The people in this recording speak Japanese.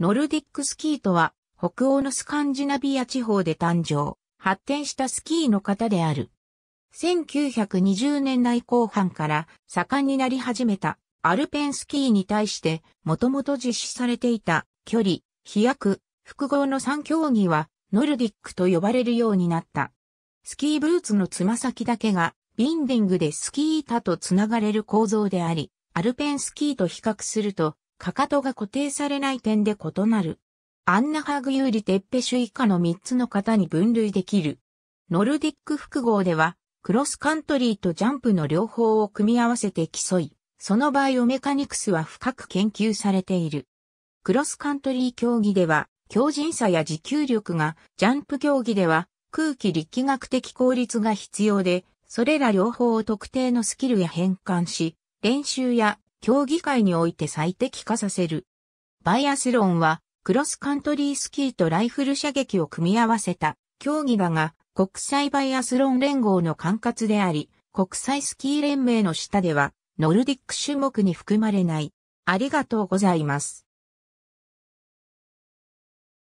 ノルディックスキーとは、北欧のスカンジナビア地方で誕生、発展したスキーの方である。1920年代後半から盛んになり始めたアルペンスキーに対して、もともと実施されていた距離、飛躍、複合の3競技は、ノルディックと呼ばれるようになった。スキーブーツのつま先だけが、ビンディングでスキー板とつながれる構造であり、アルペンスキーと比較すると、かかとが固定されない点で異なる。アンナハグユーリテッペシュ以下の3つの型に分類できる。ノルディック複合では、クロスカントリーとジャンプの両方を組み合わせて競い、そのバイオメカニクスは深く研究されている。クロスカントリー競技では、強靭さや持久力が、ジャンプ競技では、空気力学的効率が必要で、それら両方を特定のスキルや変換し、練習や競技会において最適化させる。バイアスロンは、クロスカントリースキーとライフル射撃を組み合わせた競技だが、国際バイアスロン連合の管轄であり、国際スキー連盟の下では、ノルディック種目に含まれない。ありがとうございます。